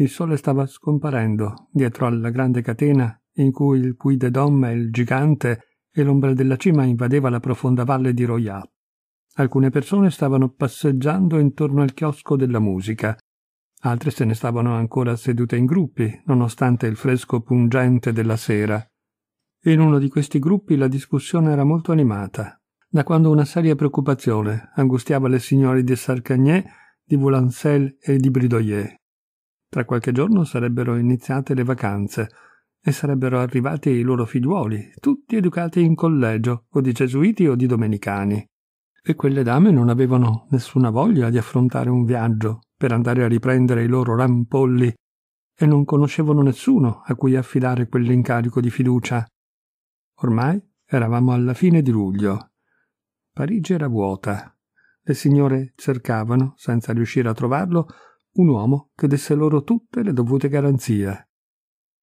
Il sole stava scomparendo dietro alla grande catena in cui il Puy de Dom e il gigante e l'ombra della cima invadeva la profonda valle di Royat. Alcune persone stavano passeggiando intorno al chiosco della musica, altre se ne stavano ancora sedute in gruppi, nonostante il fresco pungente della sera. In uno di questi gruppi la discussione era molto animata, da quando una seria preoccupazione angustiava le signore di Sarcagnet, di Volancel e di Bridoyer. Tra qualche giorno sarebbero iniziate le vacanze e sarebbero arrivati i loro figliuoli, tutti educati in collegio, o di gesuiti o di domenicani. E quelle dame non avevano nessuna voglia di affrontare un viaggio per andare a riprendere i loro rampolli e non conoscevano nessuno a cui affidare quell'incarico di fiducia. Ormai eravamo alla fine di luglio. Parigi era vuota. Le signore cercavano, senza riuscire a trovarlo, un uomo che desse loro tutte le dovute garanzie.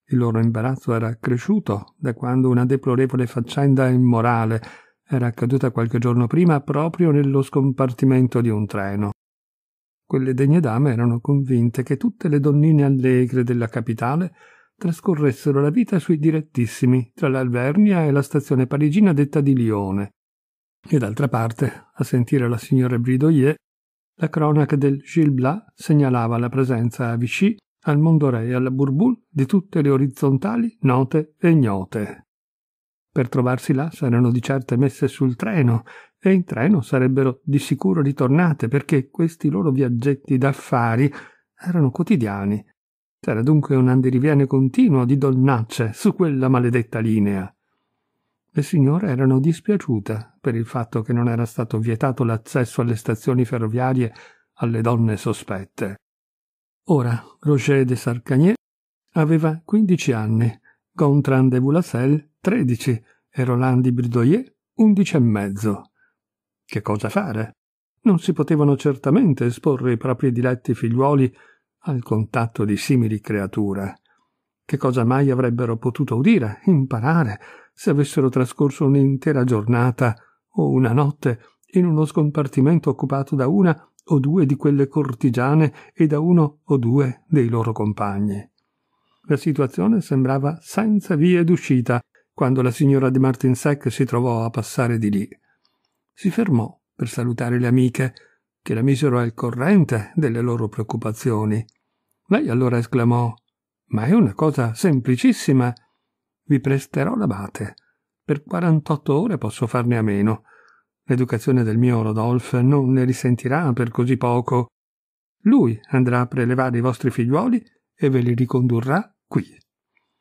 Il loro imbarazzo era cresciuto da quando una deplorevole faccenda immorale era accaduta qualche giorno prima proprio nello scompartimento di un treno. Quelle degne dame erano convinte che tutte le donnine allegre della capitale trascorressero la vita sui direttissimi tra l'Alvernia e la stazione parigina detta di Lione. E d'altra parte, a sentire la signora Bridoyer, la cronaca del Gil Blas segnalava la presenza a Vichy, al Mondore e alla Bourboule di tutte le orizzontali note e ignote. Per trovarsi là saranno di certe messe sul treno e in treno sarebbero di sicuro ritornate perché questi loro viaggetti d'affari erano quotidiani. C'era dunque un andirivieni continuo di donnacce su quella maledetta linea. Le signore erano dispiaciute per il fatto che non era stato vietato l'accesso alle stazioni ferroviarie alle donne sospette. Ora, Roger de Sarcagnier aveva 15 anni, Gontran de Boulassel 13 e Roland di Bridoyer 11 e mezzo. Che cosa fare? Non si potevano certamente esporre i propri diletti figliuoli al contatto di simili creature. Che cosa mai avrebbero potuto udire, imparare, se avessero trascorso un'intera giornata o una notte in uno scompartimento occupato da una o due di quelle cortigiane e da uno o due dei loro compagni. La situazione sembrava senza via d'uscita quando la signora di Martinsec si trovò a passare di lì. Si fermò per salutare le amiche, che la misero al corrente delle loro preoccupazioni. Lei allora esclamò Ma è una cosa semplicissima vi presterò l'abate. Per 48 ore posso farne a meno. L'educazione del mio Rodolphe non ne risentirà per così poco. Lui andrà a prelevare i vostri figliuoli e ve li ricondurrà qui.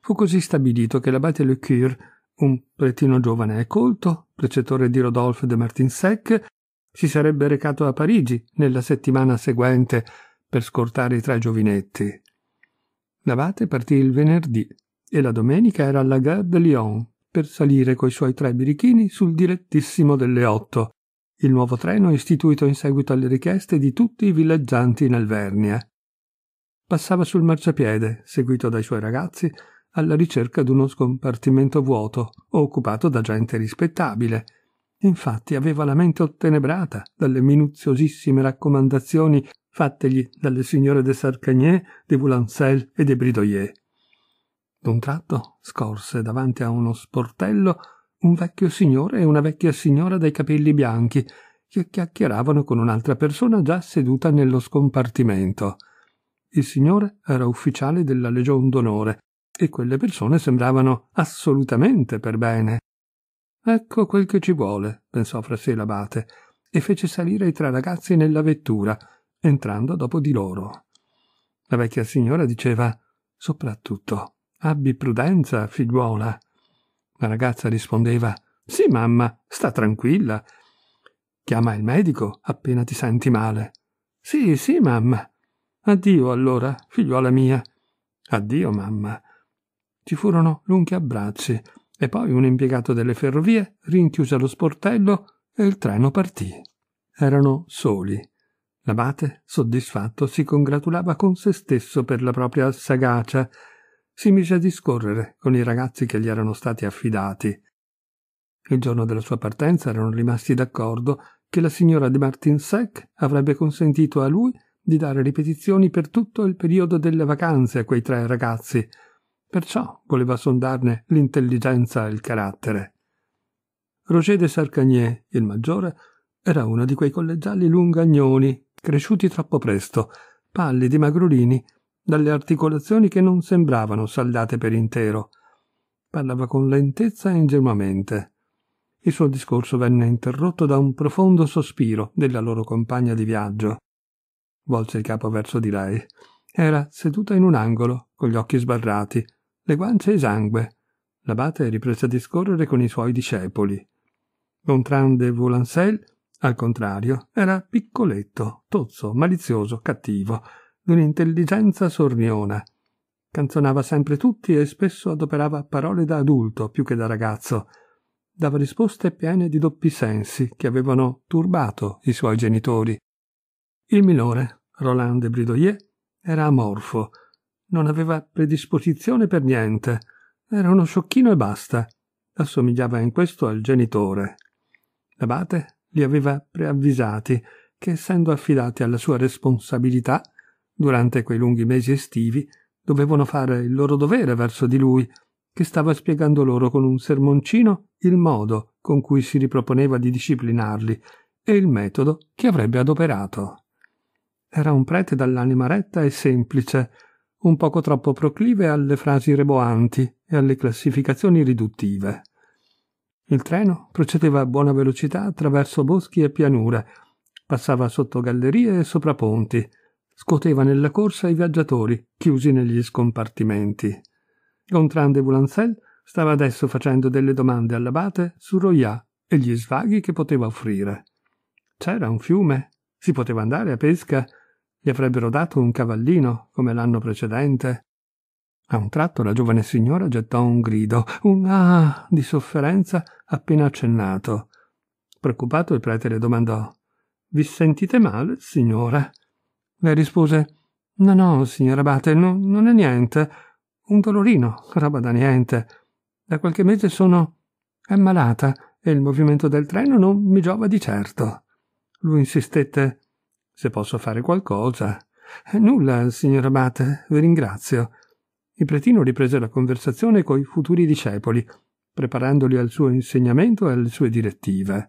Fu così stabilito che l'abate Le Cure, un pretino giovane e colto, precettore di Rodolphe de Martinsec, si sarebbe recato a Parigi nella settimana seguente per scortare i tre giovinetti. L'abate partì il venerdì e la domenica era alla Gare de Lyon per salire coi suoi tre birichini sul direttissimo delle otto, il nuovo treno istituito in seguito alle richieste di tutti i villeggianti in Alvernia. Passava sul marciapiede, seguito dai suoi ragazzi, alla ricerca di uno scompartimento vuoto o occupato da gente rispettabile. Infatti aveva la mente ottenebrata dalle minuziosissime raccomandazioni fattegli dalle signore de Sarcagné, de Boulancel e de Bridoyer. D'un tratto scorse davanti a uno sportello un vecchio signore e una vecchia signora dai capelli bianchi che chiacchieravano con un'altra persona già seduta nello scompartimento. Il signore era ufficiale della Legion d'onore e quelle persone sembravano assolutamente per bene. Ecco quel che ci vuole, pensò fra sé l'abate, e fece salire i tre ragazzi nella vettura, entrando dopo di loro. La vecchia signora diceva soprattutto Abbi prudenza, figliuola. La ragazza rispondeva Sì, mamma, sta tranquilla. Chiama il medico appena ti senti male. Sì, sì, mamma. Addio allora, figliuola mia. Addio, mamma. Ci furono lunghi abbracci e poi un impiegato delle ferrovie rinchiuse lo sportello e il treno partì. Erano soli. L'abate, soddisfatto, si congratulava con se stesso per la propria sagacia si mise a discorrere con i ragazzi che gli erano stati affidati. Il giorno della sua partenza erano rimasti d'accordo che la signora di Sec avrebbe consentito a lui di dare ripetizioni per tutto il periodo delle vacanze a quei tre ragazzi, perciò voleva sondarne l'intelligenza e il carattere. Roger de Sarcagnier, il maggiore, era uno di quei collegiali lungagnoni, cresciuti troppo presto, pallidi, magrolini, dalle articolazioni che non sembravano saldate per intero. Parlava con lentezza e ingenuamente. Il suo discorso venne interrotto da un profondo sospiro della loro compagna di viaggio. Volse il capo verso di lei. Era seduta in un angolo, con gli occhi sbarrati, le guance esangue. L'abate riprese a discorrere con i suoi discepoli. Gontran de Volancel, al contrario, era piccoletto, tozzo, malizioso, cattivo, di un'intelligenza sorniona. Canzonava sempre tutti e spesso adoperava parole da adulto più che da ragazzo. Dava risposte piene di doppi sensi che avevano turbato i suoi genitori. Il minore, Roland de Bridoyer, era amorfo, non aveva predisposizione per niente, era uno sciocchino e basta. Assomigliava in questo al genitore. L'abate li aveva preavvisati che, essendo affidati alla sua responsabilità, Durante quei lunghi mesi estivi dovevano fare il loro dovere verso di lui, che stava spiegando loro con un sermoncino il modo con cui si riproponeva di disciplinarli e il metodo che avrebbe adoperato. Era un prete dall'anima retta e semplice, un poco troppo proclive alle frasi reboanti e alle classificazioni riduttive. Il treno procedeva a buona velocità attraverso boschi e pianure, passava sotto gallerie e sopra ponti, scuoteva nella corsa i viaggiatori chiusi negli scompartimenti. Gontran de Boulancel stava adesso facendo delle domande all'abate su Royat e gli svaghi che poteva offrire. C'era un fiume, si poteva andare a pesca, gli avrebbero dato un cavallino come l'anno precedente. A un tratto la giovane signora gettò un grido, un ah di sofferenza appena accennato. Preoccupato il prete le domandò Vi sentite male, signora? Le rispose No, no, signor Abate, no, non è niente. Un dolorino, roba da niente. Da qualche mese sono ammalata e il movimento del treno non mi giova di certo. Lui insistette Se posso fare qualcosa. Nulla, signor Abate, vi ringrazio. Il pretino riprese la conversazione coi futuri discepoli, preparandoli al suo insegnamento e alle sue direttive.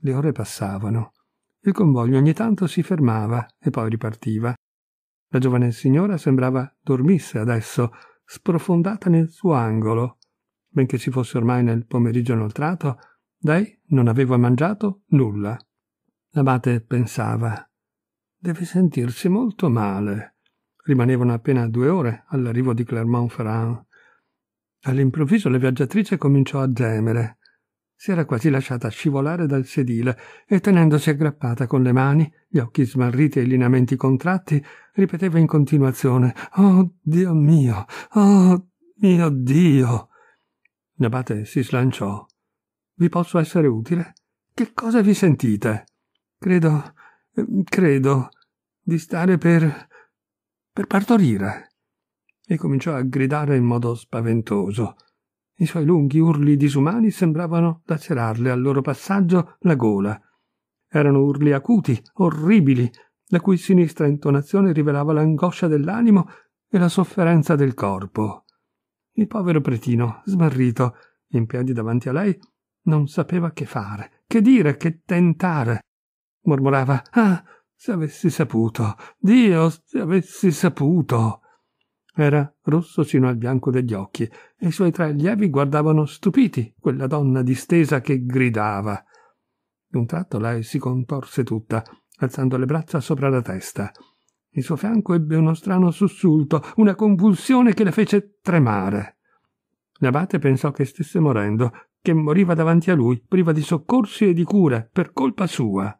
Le ore passavano. Il convoglio ogni tanto si fermava e poi ripartiva. La giovane signora sembrava dormisse adesso, sprofondata nel suo angolo. Benché si fosse ormai nel pomeriggio inoltrato, lei non aveva mangiato nulla. L'abate pensava deve sentirsi molto male. Rimanevano appena due ore all'arrivo di Clermont-Ferrand. All'improvviso la viaggiatrice cominciò a gemere si era quasi lasciata scivolare dal sedile e tenendosi aggrappata con le mani, gli occhi smarriti e i lineamenti contratti, ripeteva in continuazione Oh Dio mio, oh mio Dio. L'abate si slanciò. Vi posso essere utile? Che cosa vi sentite? Credo, credo di stare per... per partorire. E cominciò a gridare in modo spaventoso. I suoi lunghi urli disumani sembravano lacerarle al loro passaggio la gola. Erano urli acuti, orribili, la cui sinistra intonazione rivelava l'angoscia dell'animo e la sofferenza del corpo. Il povero pretino, smarrito, in piedi davanti a lei, non sapeva che fare, che dire, che tentare. Mormorava: Ah, se avessi saputo, Dio, se avessi saputo. Era rosso sino al bianco degli occhi e i suoi tre allievi guardavano stupiti quella donna distesa che gridava. D'un tratto lei si contorse tutta, alzando le braccia sopra la testa. Il suo fianco ebbe uno strano sussulto, una convulsione che la fece tremare. L'abate pensò che stesse morendo, che moriva davanti a lui, priva di soccorsi e di cure, per colpa sua.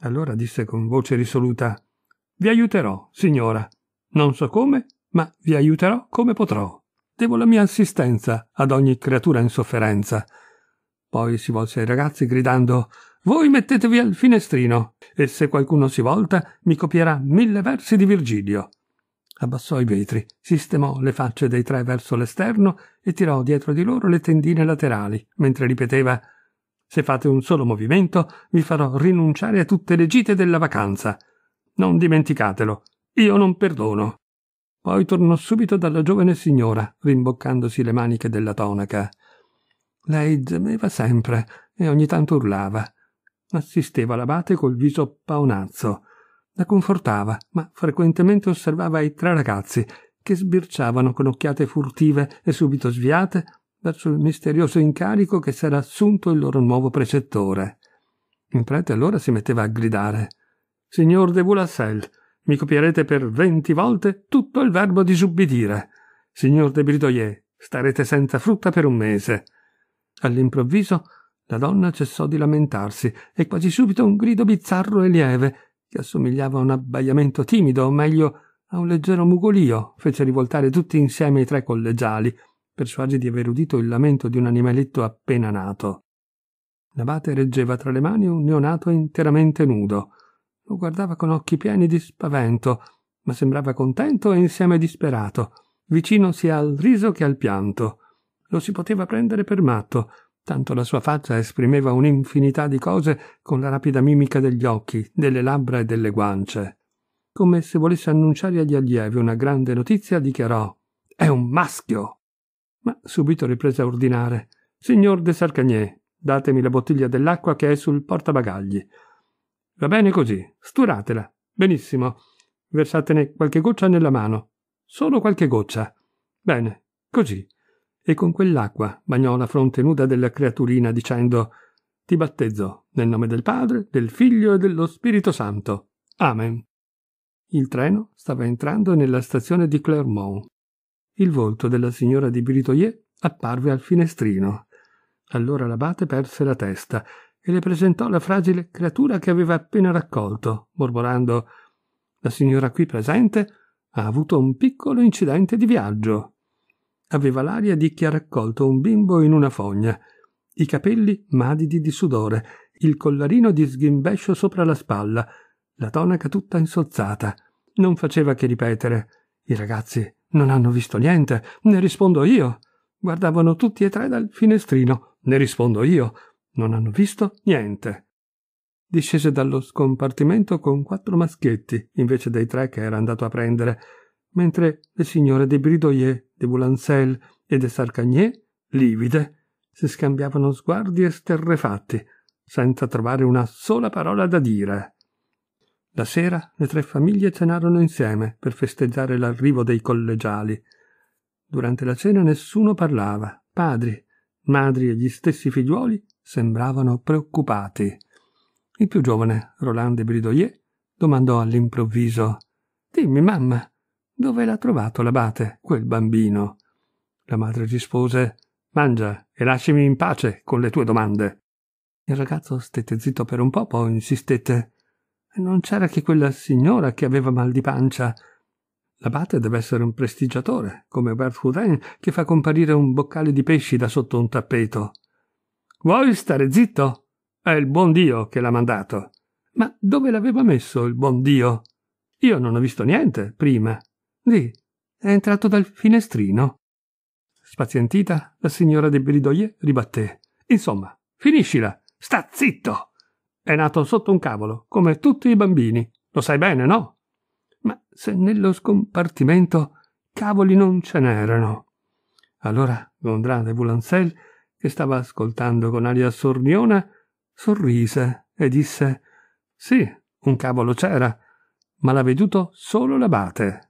Allora disse con voce risoluta Vi aiuterò, signora. Non so come, ma vi aiuterò come potrò. Devo la mia assistenza ad ogni creatura in sofferenza. Poi si volse ai ragazzi gridando Voi mettetevi al finestrino e se qualcuno si volta mi copierà mille versi di Virgilio. Abbassò i vetri, sistemò le facce dei tre verso l'esterno e tirò dietro di loro le tendine laterali, mentre ripeteva Se fate un solo movimento vi farò rinunciare a tutte le gite della vacanza. Non dimenticatelo, io non perdono. Poi tornò subito dalla giovane signora, rimboccandosi le maniche della tonaca. Lei gemeva sempre e ogni tanto urlava. Assisteva l'abate col viso paonazzo. La confortava, ma frequentemente osservava i tre ragazzi che sbirciavano con occhiate furtive e subito sviate verso il misterioso incarico che s'era assunto il loro nuovo precettore. Il prete allora si metteva a gridare Signor de Boulassel, mi copierete per venti volte tutto il verbo disubbidire. Signor de Bridoyer, starete senza frutta per un mese. All'improvviso la donna cessò di lamentarsi e quasi subito un grido bizzarro e lieve, che assomigliava a un abbaiamento timido, o meglio a un leggero mugolio, fece rivoltare tutti insieme i tre collegiali, persuasi di aver udito il lamento di un animaletto appena nato. L'abate reggeva tra le mani un neonato interamente nudo lo guardava con occhi pieni di spavento, ma sembrava contento e insieme disperato, vicino sia al riso che al pianto. Lo si poteva prendere per matto, tanto la sua faccia esprimeva un'infinità di cose con la rapida mimica degli occhi, delle labbra e delle guance. Come se volesse annunciare agli allievi una grande notizia, dichiarò È un maschio! Ma subito riprese a ordinare Signor de Sarcagnè, datemi la bottiglia dell'acqua che è sul portabagagli. Va bene così, sturatela. Benissimo. Versatene qualche goccia nella mano. Solo qualche goccia. Bene, così. E con quell'acqua bagnò la fronte nuda della creaturina dicendo Ti battezzo nel nome del Padre, del Figlio e dello Spirito Santo. Amen. Il treno stava entrando nella stazione di Clermont. Il volto della signora di Britoyer apparve al finestrino. Allora l'abate perse la testa e le presentò la fragile creatura che aveva appena raccolto, mormorando La signora qui presente ha avuto un piccolo incidente di viaggio. Aveva l'aria di chi ha raccolto un bimbo in una fogna, i capelli madidi di sudore, il collarino di sghimbescio sopra la spalla, la tonaca tutta insozzata. Non faceva che ripetere I ragazzi non hanno visto niente, ne rispondo io. Guardavano tutti e tre dal finestrino, ne rispondo io. Non hanno visto niente. Discese dallo scompartimento con quattro maschietti, invece dei tre che era andato a prendere, mentre le signore de Bridoyer, de Boulancel e de Sarcagné, livide, si scambiavano sguardi esterrefatti, senza trovare una sola parola da dire. La sera le tre famiglie cenarono insieme per festeggiare l'arrivo dei collegiali. Durante la cena nessuno parlava, padri, madri e gli stessi figliuoli sembravano preoccupati. Il più giovane, Roland de Bridoyer, domandò all'improvviso Dimmi, mamma, dove l'ha trovato l'abate, quel bambino? La madre rispose Mangia e lasciami in pace con le tue domande. Il ragazzo stette zitto per un po', poi insistette Non c'era che quella signora che aveva mal di pancia. L'abate deve essere un prestigiatore, come Bert Houdin, che fa comparire un boccale di pesci da sotto un tappeto. Vuoi stare zitto? È il buon Dio che l'ha mandato. Ma dove l'aveva messo il buon Dio? Io non ho visto niente prima. Lì, è entrato dal finestrino. Spazientita, la signora del Bridoie ribatté. Insomma, finiscila, sta zitto! È nato sotto un cavolo, come tutti i bambini. Lo sai bene, no? Ma se nello scompartimento cavoli non ce n'erano. Allora Gondrand e Boulancel che stava ascoltando con aria sorniona, sorrise e disse Sì, un cavolo c'era, ma l'ha veduto solo l'abate.